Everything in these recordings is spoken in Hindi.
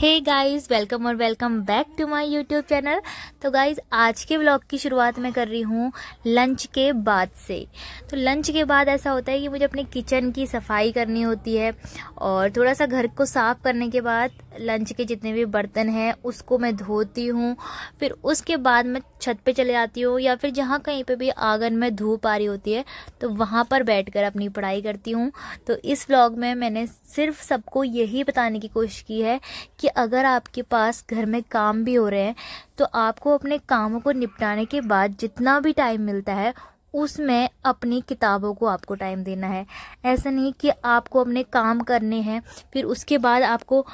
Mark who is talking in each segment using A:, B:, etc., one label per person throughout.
A: हे गाइस वेलकम और welcome back to my YouTube channel तो गाइस आज के ब्लॉग की शुरुआत मैं कर रही हूँ लंच के बाद से तो लंच के बाद ऐसा होता है कि मुझे अपने किचन की सफाई करनी होती है और थोड़ा सा घर को साफ करने के बाद लंच के जितने भी बर्तन हैं उसको मैं धोती हूँ फिर उसके बाद मैं छत पे चले जाती हूँ या फिर जहाँ कहीं पे भी आंगन में धूप आ रही होती है तो वहाँ पर बैठकर अपनी पढ़ाई करती हूँ तो इस व्लॉग में मैंने सिर्फ सबको यही बताने की कोशिश की है कि अगर आपके पास घर में काम भी हो रहे हैं तो आपको अपने कामों को निपटाने के बाद जितना भी टाइम मिलता है उसमें अपनी किताबों को आपको टाइम देना है ऐसा नहीं कि आपको अपने काम करने हैं फिर उसके बाद आपको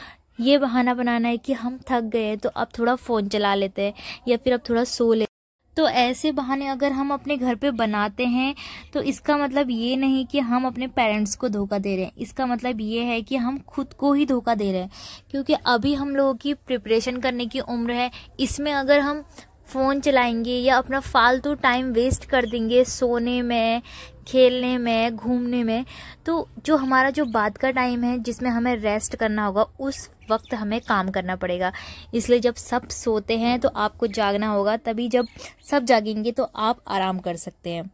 A: ये बहाना बनाना है कि हम थक गए हैं तो अब थोड़ा फ़ोन चला लेते हैं या फिर अब थोड़ा सो लेते तो ऐसे बहाने अगर हम अपने घर पे बनाते हैं तो इसका मतलब ये नहीं कि हम अपने पेरेंट्स को धोखा दे रहे हैं इसका मतलब ये है कि हम खुद को ही धोखा दे रहे हैं क्योंकि अभी हम लोगों की प्रिपरेशन करने की उम्र है इसमें अगर हम फ़ोन चलाएंगे या अपना फालतू टाइम वेस्ट कर देंगे सोने में खेलने में घूमने में तो जो हमारा जो बाद का टाइम है जिसमें हमें रेस्ट करना होगा उस वक्त हमें काम करना पड़ेगा इसलिए जब सब सोते हैं तो आपको जागना होगा तभी जब सब जागेंगे तो आप आराम कर सकते हैं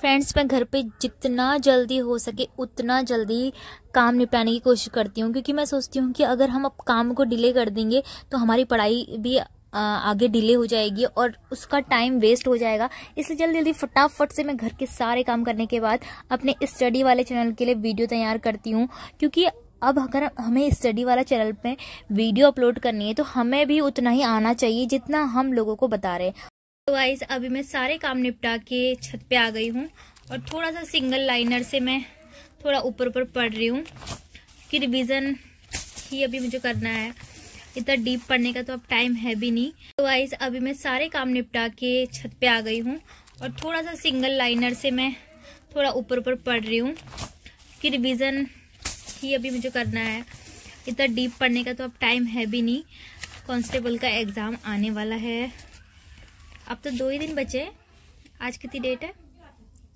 A: फ्रेंड्स मैं घर पे जितना जल्दी हो सके उतना जल्दी काम निपटाने की कोशिश करती हूँ क्योंकि मैं सोचती हूँ कि अगर हम अब काम को डिले कर देंगे तो हमारी पढ़ाई भी आगे डिले हो जाएगी और उसका टाइम वेस्ट हो जाएगा इसलिए जल्दी जल्दी फटाफट से मैं घर के सारे काम करने के बाद अपने स्टडी वाले चैनल के लिए वीडियो तैयार करती हूँ क्योंकि अब अगर हमें स्टडी वाला चैनल पे वीडियो अपलोड करनी है तो हमें भी उतना ही आना चाहिए जितना हम लोगों को बता रहे हैं तो वाइज अभी मैं सारे काम निपटा के छत पे आ गई हूँ और थोड़ा सा सिंगल लाइनर से मैं थोड़ा ऊपर ऊपर पढ़ रही हूँ कि रिविज़न ही अभी मुझे करना है इतना डीप पढ़ने का तो अब टाइम है भी नहीं तो वाइज अभी मैं सारे काम निपटा के छत पे आ गई हूँ और थोड़ा सा सिंगल लाइनर से मैं थोड़ा ऊपर ऊपर पढ़ रही हूँ कि रिविज़न ही अभी मुझे करना है इतना डीप पढ़ने का तो अब टाइम है भी नहीं कॉन्स्टेबल का एग्ज़ाम आने वाला है अब तो दो ही दिन बचे हैं आज कितनी डेट है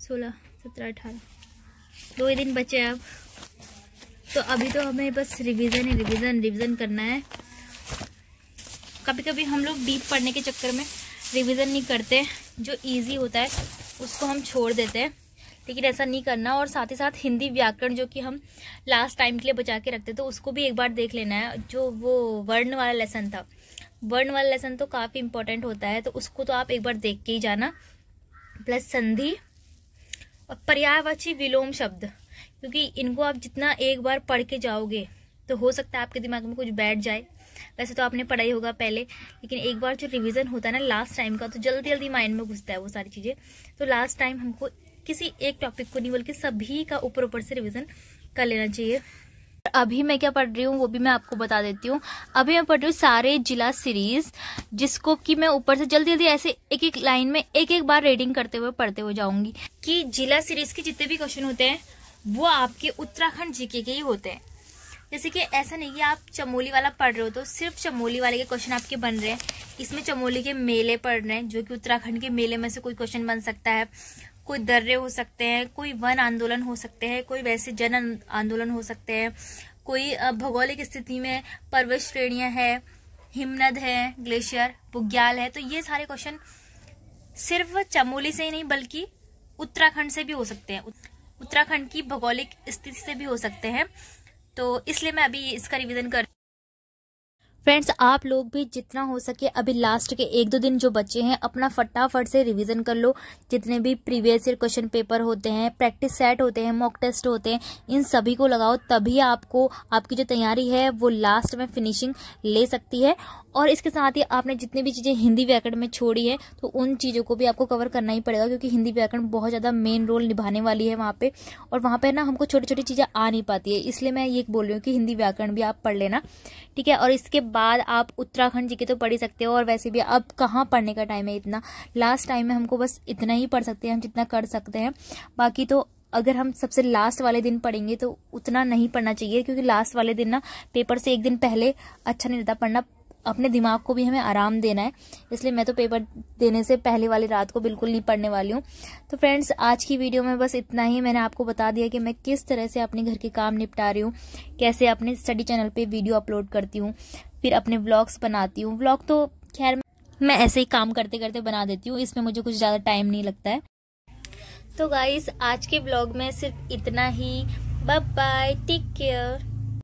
A: सोलह सत्रह अठारह दो ही दिन बचे अब तो अभी तो हमें बस रिवीजन ही रिवीजन रिवीजन करना है कभी कभी हम लोग डीप पढ़ने के चक्कर में रिविजन नहीं करते जो ईजी होता है उसको हम छोड़ देते हैं लेकिन ऐसा नहीं करना और साथ ही साथ हिंदी व्याकरण जो कि हम लास्ट टाइम के लिए बचा के रखते तो उसको भी एक बार देख लेना है जो वो वर्ण वाला लेसन था वर्ण वाला लेसन तो काफ़ी इंपॉर्टेंट होता है तो उसको तो आप एक बार देख के ही जाना प्लस संधि और पर्यायवाची विलोम शब्द क्योंकि इनको आप जितना एक बार पढ़ के जाओगे तो हो सकता है आपके दिमाग में कुछ बैठ जाए वैसे तो आपने पढ़ाई होगा पहले लेकिन एक बार जो रिविज़न होता है ना लास्ट टाइम का तो जल्दी जल्दी माइंड में घुसता है वो सारी चीज़ें तो लास्ट टाइम हमको किसी एक टॉपिक को नहीं बल्कि सभी का ऊपर ऊपर से रिविज़न कर लेना चाहिए अभी मैं क्या पढ़ रही हूँ वो भी मैं आपको बता देती हूँ अभी मैं पढ़ रही हूँ सारे जिला सीरीज जिसको कि मैं ऊपर से जल्दी जल्दी ऐसे एक एक लाइन में एक एक बार रीडिंग करते हुए पढ़ते हुए जाऊंगी कि जिला सीरीज के जितने भी क्वेश्चन होते हैं वो आपके उत्तराखंड जीके के ही होते हैं जैसे कि ऐसा नहीं कि आप चमोली वाला पढ़ रहे हो तो सिर्फ चमोली वाले के क्वेश्चन आपके बन रहे हैं इसमें चमोली के मेले पढ़ रहे हैं जो कि उत्तराखंड के मेले में से कोई क्वेश्चन बन सकता है कोई दर्रे हो सकते हैं कोई वन आंदोलन हो सकते हैं कोई वैसे जन आंदोलन हो सकते हैं कोई भौगोलिक स्थिति में पर्वत श्रेणियां है हिमनद है ग्लेशियर बुग्याल है तो ये सारे क्वेश्चन सिर्फ चमोली से ही नहीं बल्कि उत्तराखंड से भी हो सकते हैं उत्तराखंड की भौगोलिक स्थिति से भी हो सकते हैं तो इसलिए मैं अभी इसका रिविजन कर फ्रेंड्स आप लोग भी जितना हो सके अभी लास्ट के एक दो दिन जो बचे हैं अपना फटाफट से रिवीजन कर लो जितने भी प्रीवियस ईयर क्वेश्चन पेपर होते हैं प्रैक्टिस सेट होते हैं मॉक टेस्ट होते हैं इन सभी को लगाओ तभी आपको आपकी जो तैयारी है वो लास्ट में फिनिशिंग ले सकती है और इसके साथ ही आपने जितनी भी चीज़ें हिंदी व्याकरण में छोड़ी है तो उन चीज़ों को भी आपको कवर करना ही पड़ेगा क्योंकि हिंदी व्याकरण बहुत ज़्यादा मेन रोल निभाने वाली है वहाँ पे और वहाँ पे ना हमको छोटी छोटी चीज़ें आ नहीं पाती है इसलिए मैं ये बोल रही हूँ कि हिंदी व्याकरण भी आप पढ़ लेना ठीक है और इसके बाद आप उत्तराखंड जी के तो पढ़ ही सकते हो और वैसे भी अब कहाँ पढ़ने का टाइम है इतना लास्ट टाइम में हमको बस इतना ही पढ़ सकते हैं हम जितना कर सकते हैं बाकी तो अगर हम सबसे लास्ट वाले दिन पढ़ेंगे तो उतना नहीं पढ़ना चाहिए क्योंकि लास्ट वाले दिन ना पेपर से एक दिन पहले अच्छा नहीं रहता पढ़ना अपने दिमाग को भी हमें आराम देना है इसलिए मैं तो पेपर देने से पहले वाली रात को बिल्कुल नहीं पढ़ने वाली हूँ तो फ्रेंड्स आज की वीडियो में बस इतना ही मैंने आपको बता दिया कि मैं किस तरह से अपने घर के काम निपटा रही हूँ कैसे अपने स्टडी चैनल पे वीडियो अपलोड करती हूँ फिर अपने ब्लॉग्स बनाती हूँ ब्लॉग तो खैर मैं ऐसे ही काम करते करते बना देती हूँ इसमें मुझे कुछ ज़्यादा टाइम नहीं लगता है तो गाइज आज के ब्लॉग में सिर्फ इतना ही बाय बाय टेक केयर